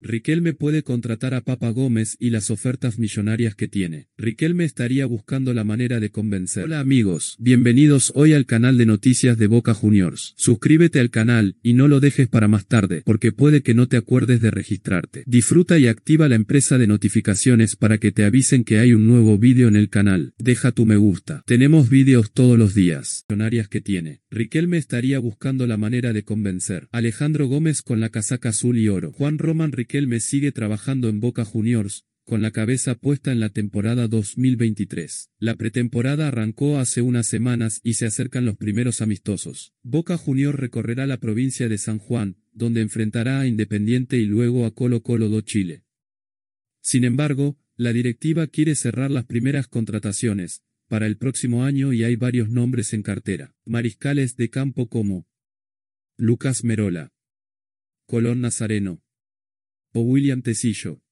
Riquelme puede contratar a Papa Gómez y las ofertas millonarias que tiene. Riquelme estaría buscando la manera de convencer. Hola amigos, bienvenidos hoy al canal de noticias de Boca Juniors. Suscríbete al canal y no lo dejes para más tarde, porque puede que no te acuerdes de registrarte. Disfruta y activa la empresa de notificaciones para que te avisen que hay un nuevo vídeo en el canal. Deja tu me gusta. Tenemos vídeos todos los días. Millonarias que tiene. Riquelme estaría buscando la manera de convencer. Alejandro Gómez con la casaca azul y oro. Juan Roman me sigue trabajando en Boca Juniors, con la cabeza puesta en la temporada 2023. La pretemporada arrancó hace unas semanas y se acercan los primeros amistosos. Boca Junior recorrerá la provincia de San Juan, donde enfrentará a Independiente y luego a Colo Colo do Chile. Sin embargo, la directiva quiere cerrar las primeras contrataciones para el próximo año y hay varios nombres en cartera. Mariscales de campo como Lucas Merola, Colón Nazareno, o William Tecillo.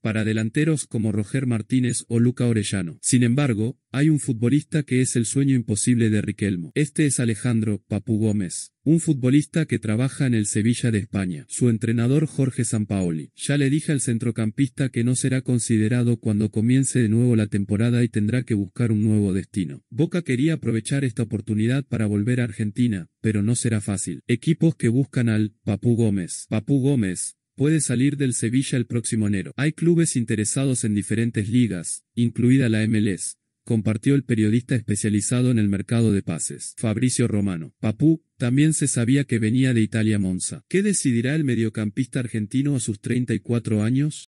Para delanteros como Roger Martínez o Luca Orellano. Sin embargo, hay un futbolista que es el sueño imposible de Riquelmo. Este es Alejandro Papu Gómez, un futbolista que trabaja en el Sevilla de España. Su entrenador Jorge Sampaoli. Ya le dije al centrocampista que no será considerado cuando comience de nuevo la temporada y tendrá que buscar un nuevo destino. Boca quería aprovechar esta oportunidad para volver a Argentina, pero no será fácil. Equipos que buscan al Papu Gómez. Papu Gómez, puede salir del Sevilla el próximo enero. Hay clubes interesados en diferentes ligas, incluida la MLS, compartió el periodista especializado en el mercado de pases, Fabricio Romano. Papú, también se sabía que venía de Italia Monza. ¿Qué decidirá el mediocampista argentino a sus 34 años?